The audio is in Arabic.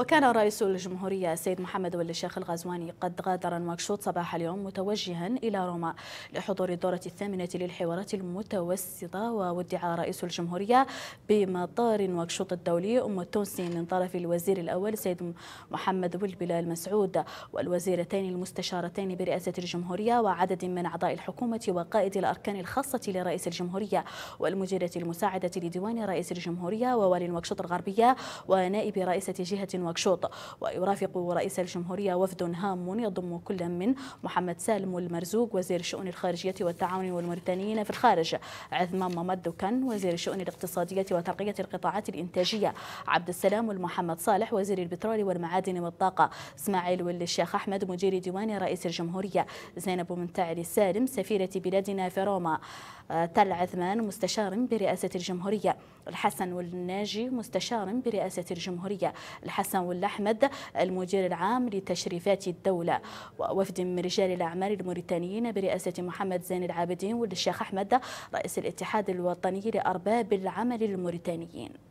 وكان رئيس الجمهورية السيد محمد ولي الشيخ الغزواني قد غادر المكشوط صباح اليوم متوجها إلى روما لحضور الدورة الثامنة للحوارات المتوسطة وودع رئيس الجمهورية بمطار المكشوط الدولي أم التونسي من طرف الوزير الأول السيد محمد ولد بلال مسعود والوزيرتين المستشارتين برئاسة الجمهورية وعدد من أعضاء الحكومة وقائد الأركان الخاصة لرئيس الجمهورية والمديرة المساعدة لديوان رئيس الجمهورية ووالي المكشوط الغربية ونائب رئيسة جهة نواكشوط ويرافق رئيس الجمهورية وفد هام يضم كل من محمد سالم المرزوق وزير الشؤون الخارجية والتعاون والموريتانيين في الخارج عثمان ممد كان وزير الشؤون الاقتصادية وترقية القطاعات الإنتاجية عبد السلام المحمد صالح وزير البترول والمعادن والطاقة إسماعيل ولي الشيخ أحمد مدير ديوان رئيس الجمهورية زينب منتعل السالم سفيرة بلادنا في روما آه، تل عثمان مستشار برئاسة الجمهورية الحسن والناجي مستشار برئاسة الجمهورية الحسن والأحمد المدير العام لتشريفات الدولة ووفد من رجال الأعمال الموريتانيين برئاسة محمد زين العابدين والشيخ أحمد رئيس الاتحاد الوطني لأرباب العمل الموريتانيين